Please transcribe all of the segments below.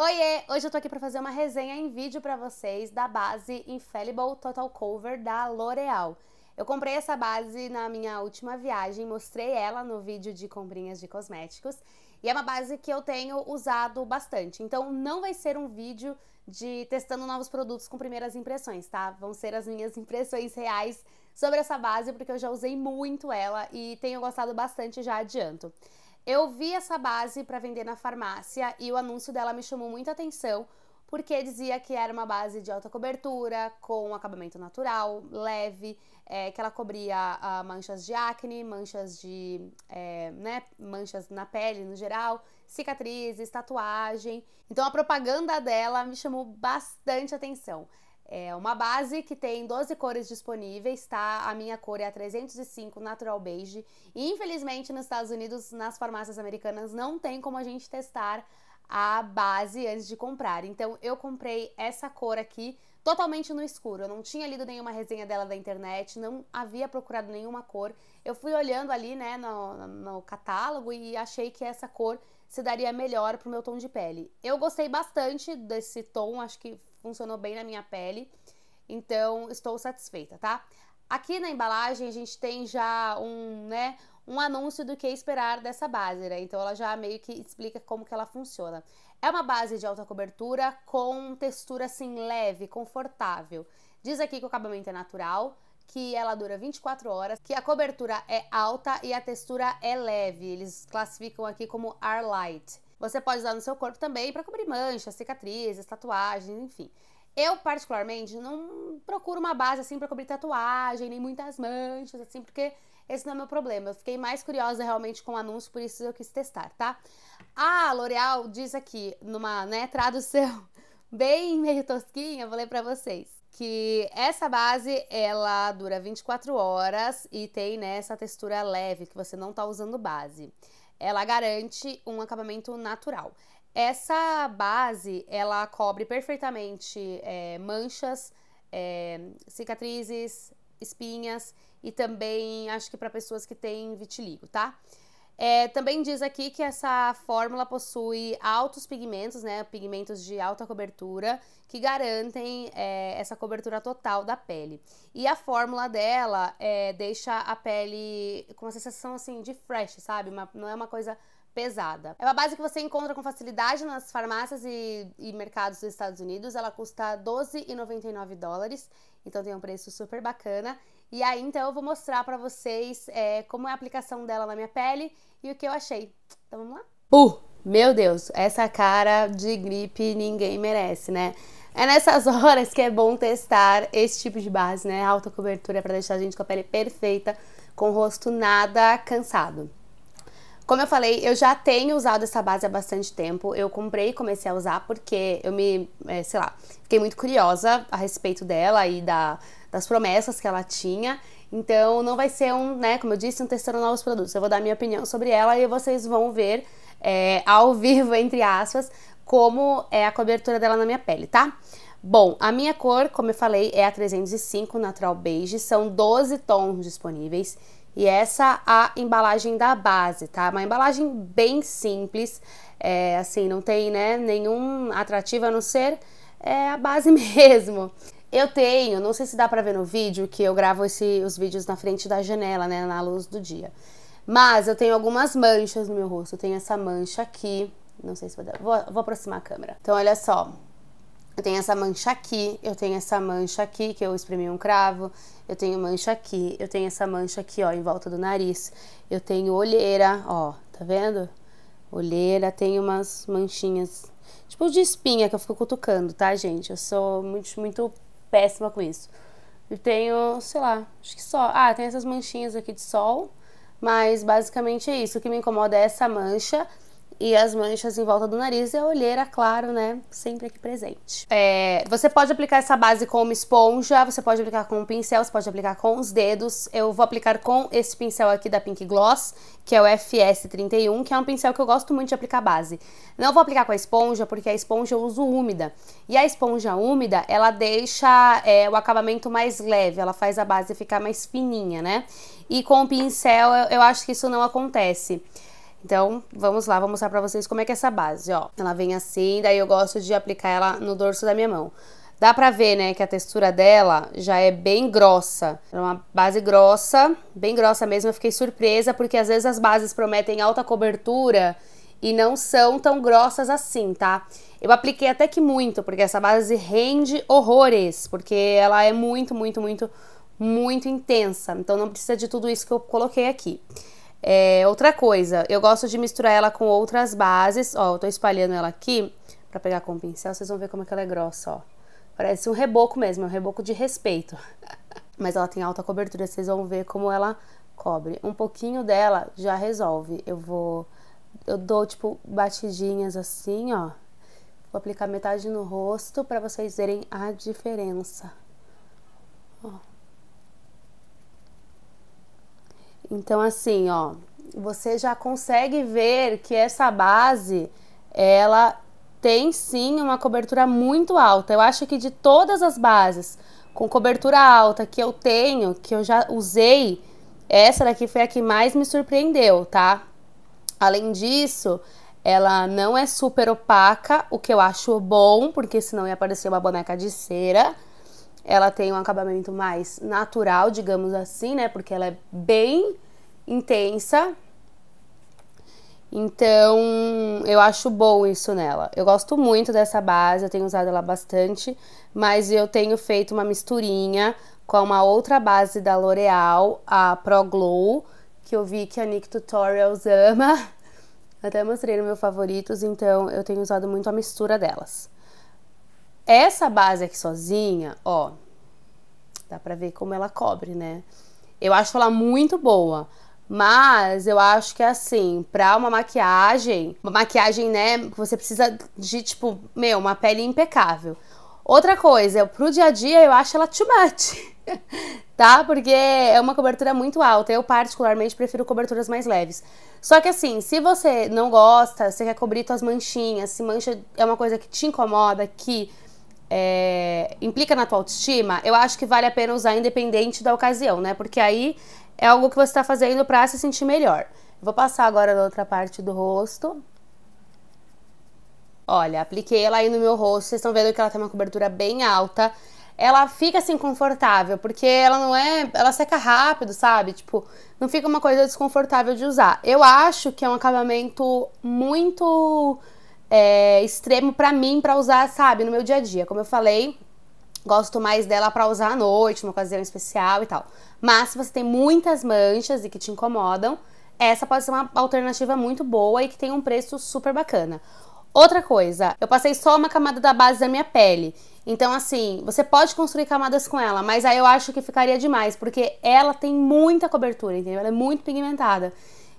Oiê! Hoje eu tô aqui pra fazer uma resenha em vídeo pra vocês da base Infallible Total Cover da L'Oreal. Eu comprei essa base na minha última viagem, mostrei ela no vídeo de comprinhas de cosméticos e é uma base que eu tenho usado bastante. Então não vai ser um vídeo de testando novos produtos com primeiras impressões, tá? Vão ser as minhas impressões reais sobre essa base porque eu já usei muito ela e tenho gostado bastante, já adianto. Eu vi essa base para vender na farmácia e o anúncio dela me chamou muita atenção porque dizia que era uma base de alta cobertura, com acabamento natural, leve, é, que ela cobria ah, manchas de acne, manchas de, é, né, manchas na pele no geral, cicatrizes, tatuagem. Então a propaganda dela me chamou bastante atenção. É uma base que tem 12 cores disponíveis, tá? A minha cor é a 305 Natural Beige. E infelizmente nos Estados Unidos, nas farmácias americanas, não tem como a gente testar a base antes de comprar. Então eu comprei essa cor aqui totalmente no escuro. Eu não tinha lido nenhuma resenha dela da internet, não havia procurado nenhuma cor. Eu fui olhando ali, né, no, no catálogo e achei que essa cor se daria melhor pro meu tom de pele. Eu gostei bastante desse tom, acho que funcionou bem na minha pele. Então, estou satisfeita, tá? Aqui na embalagem a gente tem já um, né, um anúncio do que esperar dessa base, né? Então ela já meio que explica como que ela funciona. É uma base de alta cobertura com textura assim leve, confortável. Diz aqui que o acabamento é natural, que ela dura 24 horas, que a cobertura é alta e a textura é leve. Eles classificam aqui como Air Light. Você pode usar no seu corpo também para cobrir manchas, cicatrizes, tatuagens, enfim. Eu, particularmente, não procuro uma base assim para cobrir tatuagem, nem muitas manchas, assim, porque esse não é meu problema. Eu fiquei mais curiosa realmente com o anúncio, por isso eu quis testar, tá? A L'Oreal diz aqui, numa né, tradução bem meio tosquinha, vou ler para vocês que essa base ela dura 24 horas e tem né, essa textura leve que você não tá usando base ela garante um acabamento natural. Essa base ela cobre perfeitamente é, manchas, é, cicatrizes, espinhas e também acho que para pessoas que têm vitiligo, tá? É, também diz aqui que essa fórmula possui altos pigmentos, né, pigmentos de alta cobertura, que garantem é, essa cobertura total da pele. E a fórmula dela é, deixa a pele com uma sensação assim de fresh, sabe? Uma, não é uma coisa pesada. É uma base que você encontra com facilidade nas farmácias e, e mercados dos Estados Unidos. Ela custa 12,99 dólares, então tem um preço super bacana. E aí então eu vou mostrar para vocês é, como é a aplicação dela na minha pele e o que eu achei. Então vamos lá? Uh, meu Deus, essa cara de gripe ninguém merece, né? É nessas horas que é bom testar esse tipo de base, né? Alta cobertura para deixar a gente com a pele perfeita, com o rosto nada cansado. Como eu falei, eu já tenho usado essa base há bastante tempo. Eu comprei e comecei a usar porque eu me, é, sei lá, fiquei muito curiosa a respeito dela e da, das promessas que ela tinha. Então não vai ser um, né, como eu disse, um testando novos produtos. Eu vou dar minha opinião sobre ela e vocês vão ver é, ao vivo, entre aspas, como é a cobertura dela na minha pele, tá? Bom, a minha cor, como eu falei, é a 305 Natural Beige, são 12 tons disponíveis. E essa a embalagem da base, tá? Uma embalagem bem simples, é, assim, não tem né, nenhum atrativo a não ser é, a base mesmo. Eu tenho, não sei se dá para ver no vídeo, que eu gravo esse, os vídeos na frente da janela, né, na luz do dia. Mas eu tenho algumas manchas no meu rosto. Eu tenho essa mancha aqui, não sei se vai dar, vou, vou aproximar a câmera. Então, olha só, eu tenho essa mancha aqui, eu tenho essa mancha aqui, que eu espremi um cravo, eu tenho mancha aqui, eu tenho essa mancha aqui, ó, em volta do nariz. Eu tenho olheira, ó, tá vendo? Olheira, tem umas manchinhas, tipo de espinha que eu fico cutucando, tá, gente? Eu sou muito, muito péssima com isso. Eu tenho, sei lá, acho que só. Ah, tem essas manchinhas aqui de sol, mas basicamente é isso. O que me incomoda é essa mancha e as manchas em volta do nariz e a olheira, claro, né? Sempre aqui presente. É, você pode aplicar essa base com uma esponja, você pode aplicar com um pincel, você pode aplicar com os dedos. Eu vou aplicar com esse pincel aqui da Pink Gloss, que é o FS31, que é um pincel que eu gosto muito de aplicar base. Não vou aplicar com a esponja, porque a esponja eu uso úmida. E a esponja úmida, ela deixa é, o acabamento mais leve, ela faz a base ficar mais fininha, né? E com o pincel, eu, eu acho que isso não acontece. Então, vamos lá, vou mostrar pra vocês como é que é essa base, ó. Ela vem assim, daí eu gosto de aplicar ela no dorso da minha mão. Dá pra ver, né, que a textura dela já é bem grossa. É uma base grossa, bem grossa mesmo. Eu fiquei surpresa, porque às vezes as bases prometem alta cobertura e não são tão grossas assim, tá? Eu apliquei até que muito, porque essa base rende horrores, porque ela é muito, muito, muito, muito intensa. Então não precisa de tudo isso que eu coloquei aqui. É, outra coisa, eu gosto de misturar ela com outras bases. Ó, eu tô espalhando ela aqui para pegar com o pincel, vocês vão ver como é que ela é grossa, ó. Parece um reboco mesmo, é um reboco de respeito. Mas ela tem alta cobertura, vocês vão ver como ela cobre. Um pouquinho dela já resolve. Eu vou eu dou tipo batidinhas assim, ó. Vou aplicar metade no rosto para vocês verem a diferença. Ó. Então, assim, ó, você já consegue ver que essa base ela tem sim uma cobertura muito alta. Eu acho que de todas as bases com cobertura alta que eu tenho, que eu já usei, essa daqui foi a que mais me surpreendeu, tá? Além disso, ela não é super opaca, o que eu acho bom, porque senão ia aparecer uma boneca de cera. Ela tem um acabamento mais natural, digamos assim, né? Porque ela é bem intensa. Então, eu acho bom isso nela. Eu gosto muito dessa base, eu tenho usado ela bastante, mas eu tenho feito uma misturinha com uma outra base da L'Oreal, a Pro Glow, que eu vi que a Nick Tutorials ama. Até mostrei no meu favoritos, então eu tenho usado muito a mistura delas. Essa base aqui sozinha, ó, dá pra ver como ela cobre, né? Eu acho ela muito boa, mas eu acho que é assim, pra uma maquiagem, uma maquiagem, né, você precisa de, tipo, meu, uma pele impecável. Outra coisa, pro dia a dia eu acho ela too much, tá? Porque é uma cobertura muito alta. Eu, particularmente, prefiro coberturas mais leves. Só que assim, se você não gosta, você quer cobrir suas manchinhas, se mancha é uma coisa que te incomoda, que é, implica na tua autoestima, eu acho que vale a pena usar independente da ocasião, né? Porque aí é algo que você está fazendo para se sentir melhor. Vou passar agora na outra parte do rosto. Olha, apliquei ela aí no meu rosto, vocês estão vendo que ela tem uma cobertura bem alta. Ela fica assim confortável, porque ela não é, ela seca rápido, sabe? Tipo, não fica uma coisa desconfortável de usar. Eu acho que é um acabamento muito é, extremo para mim, para usar, sabe, no meu dia a dia. Como eu falei, gosto mais dela para usar à noite, numa ocasião especial e tal. Mas se você tem muitas manchas e que te incomodam, essa pode ser uma alternativa muito boa e que tem um preço super bacana. Outra coisa, eu passei só uma camada da base da minha pele. Então, assim, você pode construir camadas com ela, mas aí eu acho que ficaria demais, porque ela tem muita cobertura, entendeu? Ela é muito pigmentada.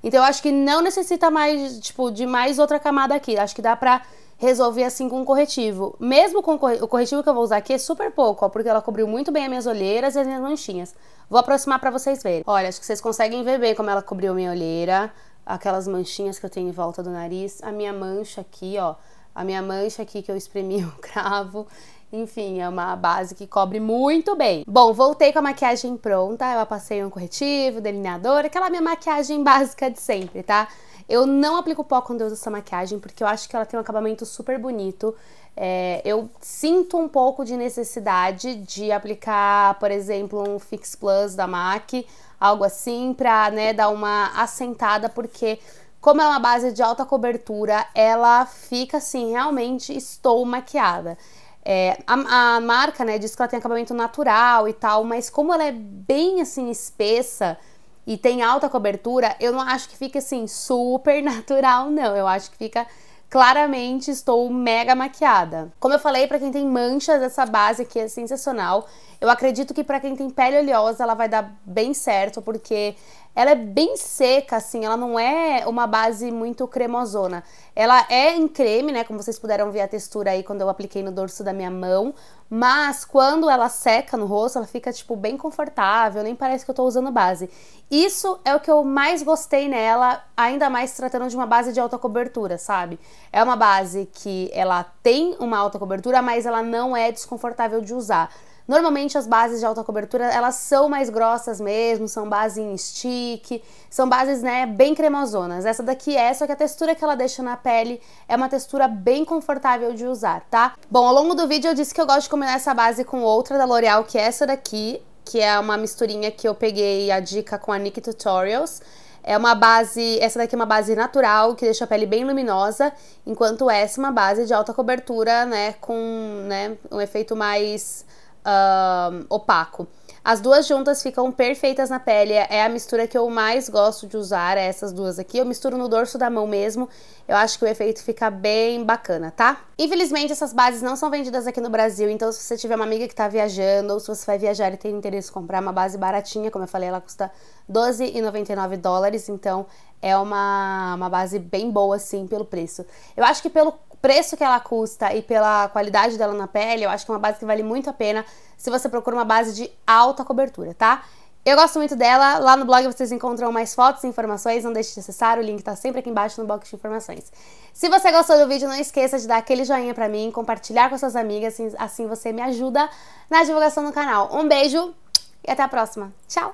Então eu acho que não necessita mais, tipo, de mais outra camada aqui. Acho que dá pra resolver assim com um corretivo. Mesmo com o corretivo que eu vou usar aqui é super pouco, ó, porque ela cobriu muito bem as minhas olheiras e as minhas manchinhas. Vou aproximar pra vocês verem. Olha, acho que vocês conseguem ver bem como ela cobriu a minha olheira, aquelas manchinhas que eu tenho em volta do nariz, a minha mancha aqui, ó. A minha mancha aqui que eu espremi o cravo. Enfim, é uma base que cobre muito bem. Bom, voltei com a maquiagem pronta, eu passei um corretivo, delineador, aquela minha maquiagem básica de sempre, tá? Eu não aplico pó quando eu uso essa maquiagem, porque eu acho que ela tem um acabamento super bonito. É, eu sinto um pouco de necessidade de aplicar, por exemplo, um Fix Plus da MAC, algo assim, pra né, dar uma assentada, porque como é uma base de alta cobertura, ela fica assim, realmente estou maquiada. É, a, a, marca, né, diz que ela tem acabamento natural e tal, mas como ela é bem assim espessa e tem alta cobertura, eu não acho que fica assim super natural, não. Eu acho que fica claramente estou mega maquiada. Como eu falei, para quem tem manchas, essa base aqui é sensacional. Eu acredito que para quem tem pele oleosa, ela vai dar bem certo, porque ela é bem seca, assim, ela não é uma base muito cremosona. Ela é em creme, né, como vocês puderam ver a textura aí quando eu apliquei no dorso da minha mão, mas quando ela seca no rosto, ela fica tipo bem confortável, nem parece que eu tô usando base. Isso é o que eu mais gostei nela, ainda mais tratando de uma base de alta cobertura, sabe? É uma base que ela tem uma alta cobertura, mas ela não é desconfortável de usar. Normalmente as bases de alta cobertura, elas são mais grossas mesmo, são base em stick, são bases, né, bem cremosonas. Essa daqui é, só que a textura que ela deixa na pele é uma textura bem confortável de usar, tá? Bom, ao longo do vídeo eu disse que eu gosto de combinar essa base com outra da L'Oreal, que é essa daqui, que é uma misturinha que eu peguei a dica com a Nick Tutorials. É uma base, essa daqui é uma base natural, que deixa a pele bem luminosa, enquanto essa é uma base de alta cobertura, né, com, né, um efeito mais uh, opaco. As duas juntas ficam perfeitas na pele, é a mistura que eu mais gosto de usar, é essas duas aqui. Eu misturo no dorso da mão mesmo, eu acho que o efeito fica bem bacana, tá? Infelizmente, essas bases não são vendidas aqui no Brasil, então se você tiver uma amiga que tá viajando, ou se você vai viajar e tem interesse em comprar uma base baratinha, como eu falei, ela custa 12,99 dólares, então é uma, uma base bem boa, assim, pelo preço. Eu acho que pelo preço que ela custa e pela qualidade dela na pele, eu acho que é uma base que vale muito a pena se você procura uma base de alta cobertura, tá? Eu gosto muito dela, lá no blog vocês encontram mais fotos e informações, não deixe de acessar, o link tá sempre aqui embaixo no box de informações. Se você gostou do vídeo, não esqueça de dar aquele joinha pra mim, compartilhar com suas amigas, assim, assim você me ajuda na divulgação do canal. Um beijo e até a próxima. Tchau!